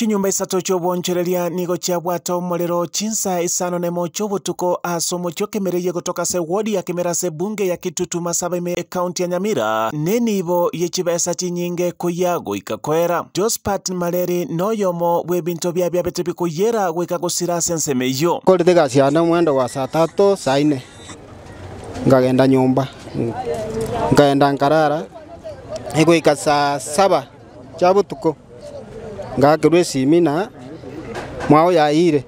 chinyumba isato chyoobonchereria nigo chiabwata omorero chinsaa isano na imo chiobotuko asomo chiokemereirie gotoka se wodi ya kimera se bunge ya kitutuma sabaime ekaunti ya nyamira neniibo ya chibesa chinyinge kuya goika koera jospat mareri noyomo bwa ebinto biabiabete bikoyera goika gosira ase ensemo eywo korete gasi ane mwendo wa saa tato saa ine ngagenda nyomba ngagenda nkarara egoika saa saba chabotuko ngakirwe simina mwao yaire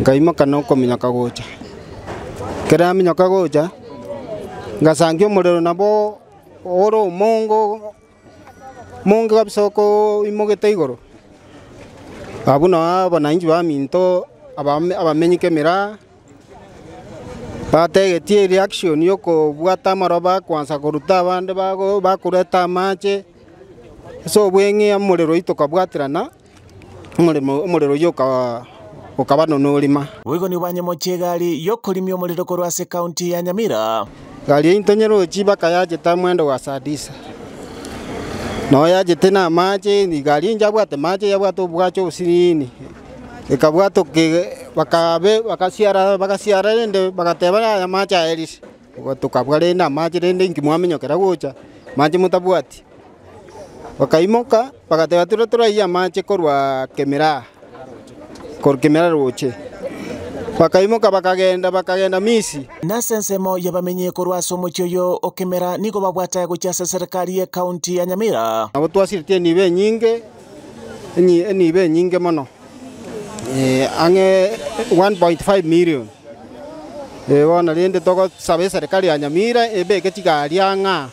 ngaimokana okomenya kagocha kera amenya kagocha ngasangia omorero nabo ore omongo mongo kabisa oko imogete igoro abu nao abananchi ba minto abamenyike emera bategetie reaction yokobwata amaroba bakwansa koruta abande bakoreta amache so bweng'ea muriro itukabwatirana muriro uyu ukaba nunurima wigoni wa nyamo chegari yokurimia muriro korwase county ya nyamira gari yaintonyerochi baka yajeta mwendo wa sadisa no yajete na maji ni gari injabwate maji yabwate ubwache usirini ke bakabe bakasiara bakaciara rende bagateba ya maji aerishe tukabwa rende amaji rende nkimwamenyokera gucha maji mutabwati bakaimoka bagateba tura iya amache korwa kemera kor kemera roche bakaimoka bakagenda bakagenda misi na sensemo yabamenyie korwa somochi oyo okemera nigo ya kuchasa serikali ya kaunti ya nyamira nabo twasiritie niwe nyinge niwe nyinge mono e, ang'e 1.5 million e, bona toko togosaba eserikali ya nyamira ebeke chigaria ang'a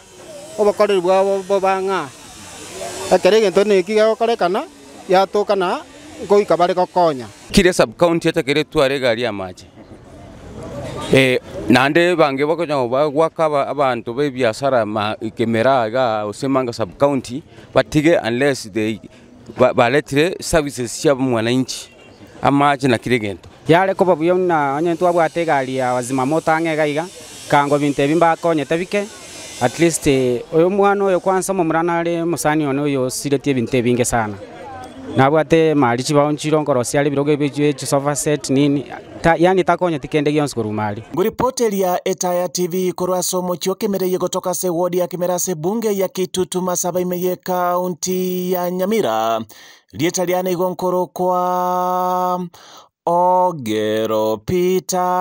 obokoreri bwabo bo bang'a ekeri gintu niki gegukorekana yatukana ngoika barigokonya kire subcounty etekere tware gari ya maji e nande bange bakonya bagwaka abantu bebiasara ma kemera ga osemanga sub county batige unless they baletire services cia mwananchi amaji na kire gento yare ko babuyo na onye twabwate gari ya wazima ang'ega iga kango bintu ebi mbakonyete bike at least eh, oyo mwana uyu kwanza mumurana ari musani one oyo siretie bintu bingi sana nabwate mari chibao nchirongoro ciari biroge bichi sofa set nini ta, yani takonyeti kende gionsi kurumari nguripoti ria etaya tv korwa somo kiokemereiye gotoka se wodi ya se bunge ya kitutu masaba imeye kaunti ya nyamira rieta rianaigwo nkuru kwa ogero pita